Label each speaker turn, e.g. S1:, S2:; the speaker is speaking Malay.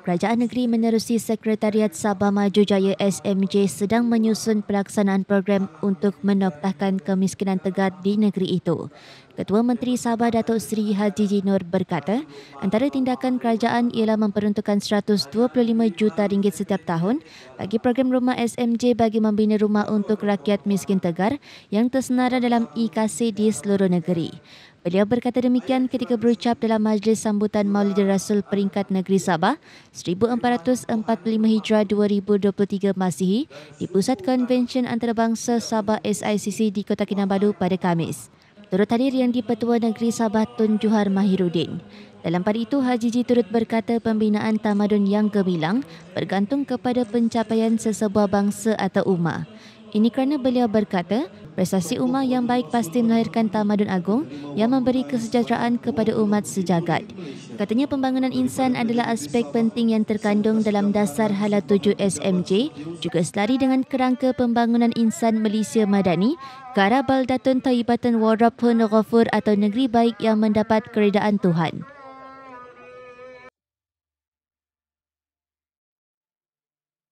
S1: Kerajaan Negeri menerusi Sekretariat Sabah Maju Jaya SMJ sedang menyusun pelaksanaan program untuk menoktahkan kemiskinan tegar di negeri itu. Ketua Menteri Sabah Datuk Seri Haji Jinur berkata, antara tindakan kerajaan ialah memperuntukkan 125 juta ringgit setiap tahun bagi program rumah SMJ bagi membina rumah untuk rakyat miskin tegar yang tersenara dalam IKC di seluruh negeri. Beliau berkata demikian ketika berucap dalam majlis sambutan Maulid Rasul Peringkat Negeri Sabah 1445 Hijrah 2023 Masihi di Pusat Konvensyen Antarabangsa Sabah SICC di Kota Kinabalu pada Khamis turut hadir yang di-Pertua Negeri Sabah Tun Juhar Mahirudin. Dalam pada itu, Haji Ji turut berkata pembinaan tamadun yang gemilang bergantung kepada pencapaian sesebuah bangsa atau umat. Ini kerana beliau berkata, prestasi umat yang baik pasti melahirkan tamadun agung yang memberi kesejahteraan kepada umat sejagat. Katanya pembangunan insan adalah aspek penting yang terkandung dalam dasar hala 7 SMJ juga selari dengan kerangka pembangunan insan Malaysia Madani ke arah Baldatun Taibatan Warapun Ghafur atau negeri baik yang mendapat keredaan Tuhan.